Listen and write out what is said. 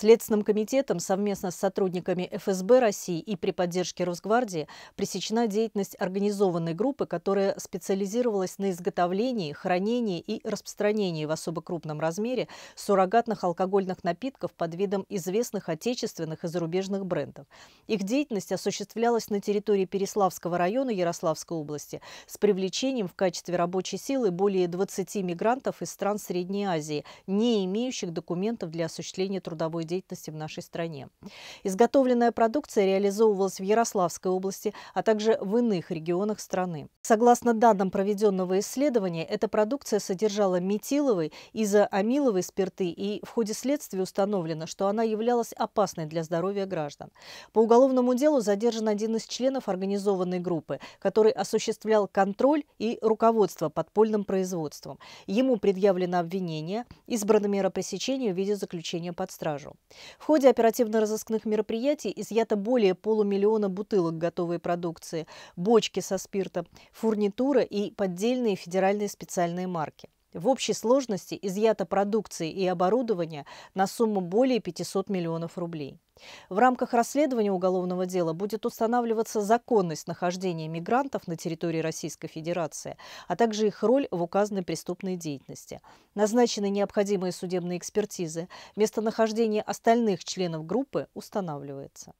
Следственным комитетом совместно с сотрудниками ФСБ России и при поддержке Росгвардии пресечена деятельность организованной группы, которая специализировалась на изготовлении, хранении и распространении в особо крупном размере суррогатных алкогольных напитков под видом известных отечественных и зарубежных брендов. Их деятельность осуществлялась на территории Переславского района Ярославской области с привлечением в качестве рабочей силы более 20 мигрантов из стран Средней Азии, не имеющих документов для осуществления трудовой деятельности в нашей стране. Изготовленная продукция реализовывалась в Ярославской области, а также в иных регионах страны. Согласно данным проведенного исследования, эта продукция содержала метиловый, изоамиловый спирты, и в ходе следствия установлено, что она являлась опасной для здоровья граждан. По уголовному делу задержан один из членов организованной группы, который осуществлял контроль и руководство подпольным производством. Ему предъявлено обвинение, избрано мера пресечения в виде заключения под стражу продажу. В ходе оперативно-розыскных мероприятий изъято более полумиллиона бутылок готовой продукции, бочки со спиртом, фурнитура и поддельные федеральные специальные марки – в общей сложности изъято продукции и оборудования на сумму более 500 миллионов рублей. В рамках расследования уголовного дела будет устанавливаться законность нахождения мигрантов на территории Российской Федерации, а также их роль в указанной преступной деятельности. Назначены необходимые судебные экспертизы, местонахождение остальных членов группы устанавливается.